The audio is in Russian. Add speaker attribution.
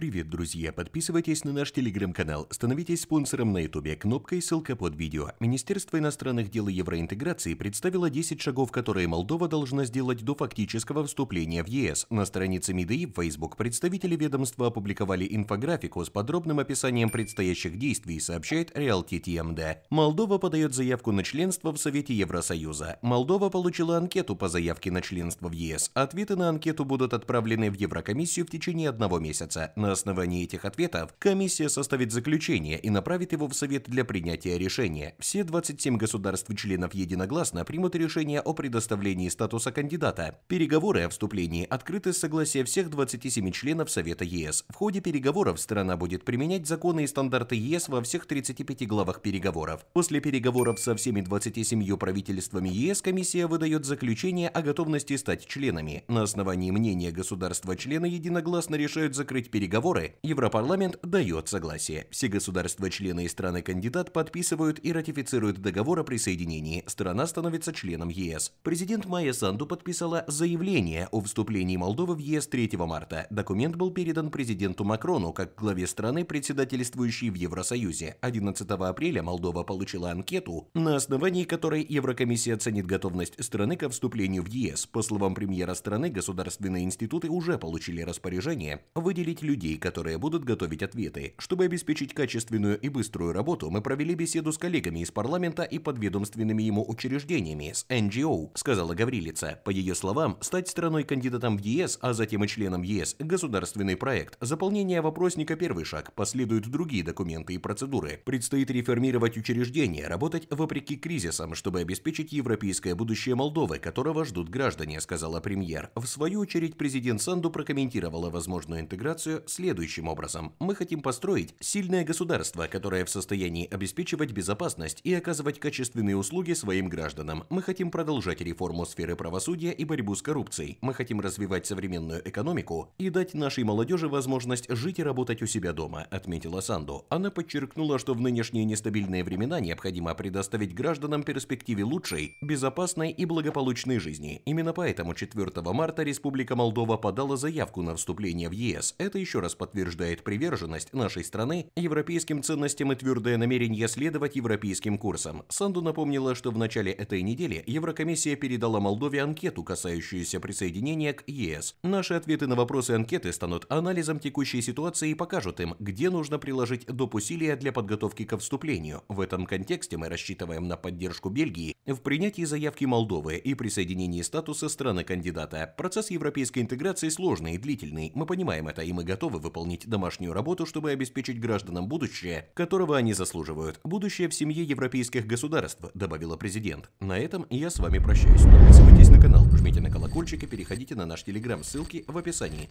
Speaker 1: Привет, друзья! Подписывайтесь на наш телеграм-канал, становитесь спонсором на ютубе, кнопкой и ссылка под видео. Министерство иностранных дел и евроинтеграции представило 10 шагов, которые Молдова должна сделать до фактического вступления в ЕС. На странице МИДа и в Facebook представители ведомства опубликовали инфографику с подробным описанием предстоящих действий, сообщает RealTTMD. Молдова подает заявку на членство в Совете Евросоюза. Молдова получила анкету по заявке на членство в ЕС. Ответы на анкету будут отправлены в Еврокомиссию в течение одного месяца. На на основании этих ответов комиссия составит заключение и направит его в Совет для принятия решения. Все 27 государств-членов единогласно примут решение о предоставлении статуса кандидата. Переговоры о вступлении открыты с согласия всех 27 членов Совета ЕС. В ходе переговоров страна будет применять законы и стандарты ЕС во всех 35 главах переговоров. После переговоров со всеми 27 правительствами ЕС комиссия выдает заключение о готовности стать членами. На основании мнения государства-члена единогласно решают закрыть переговоры договоры Европарламент дает согласие. Все государства-члены и страны-кандидат подписывают и ратифицируют договор о присоединении. Страна становится членом ЕС. Президент Майя Санду подписала заявление о вступлении Молдовы в ЕС 3 марта. Документ был передан президенту Макрону как главе страны, председательствующей в Евросоюзе. 11 апреля Молдова получила анкету, на основании которой Еврокомиссия оценит готовность страны ко вступлению в ЕС. По словам премьера страны, государственные институты уже получили распоряжение выделить людей комиссии, которые будут готовить ответы. Чтобы обеспечить качественную и быструю работу, мы провели беседу с коллегами из парламента и подведомственными ему учреждениями, с NGO, сказала Гаврилица. По ее словам, стать страной-кандидатом в ЕС, а затем и членом ЕС, государственный проект, заполнение вопросника первый шаг, последуют другие документы и процедуры. Предстоит реформировать учреждения, работать вопреки кризисам, чтобы обеспечить европейское будущее Молдовы, которого ждут граждане, сказала премьер. В свою очередь президент Санду прокомментировала возможную интеграцию следующим образом. Мы хотим построить сильное государство, которое в состоянии обеспечивать безопасность и оказывать качественные услуги своим гражданам. Мы хотим продолжать реформу сферы правосудия и борьбу с коррупцией. Мы хотим развивать современную экономику и дать нашей молодежи возможность жить и работать у себя дома, отметила Санду. Она подчеркнула, что в нынешние нестабильные времена необходимо предоставить гражданам перспективе лучшей, безопасной и благополучной жизни. Именно поэтому 4 марта Республика Молдова подала заявку на вступление в ЕС. Это еще еще раз подтверждает приверженность нашей страны европейским ценностям и твердое намерение следовать европейским курсам. Санду напомнила, что в начале этой недели Еврокомиссия передала Молдове анкету, касающуюся присоединения к ЕС. Наши ответы на вопросы анкеты станут анализом текущей ситуации и покажут им, где нужно приложить доп. усилия для подготовки ко вступлению. В этом контексте мы рассчитываем на поддержку Бельгии в принятии заявки Молдовы и присоединении статуса страны-кандидата. Процесс европейской интеграции сложный и длительный, мы понимаем это и мы готовы готовы выполнить домашнюю работу, чтобы обеспечить гражданам будущее, которого они заслуживают. Будущее в семье европейских государств, добавила президент. На этом я с вами прощаюсь. Подписывайтесь на канал, жмите на колокольчик и переходите на наш телеграм, ссылки в описании.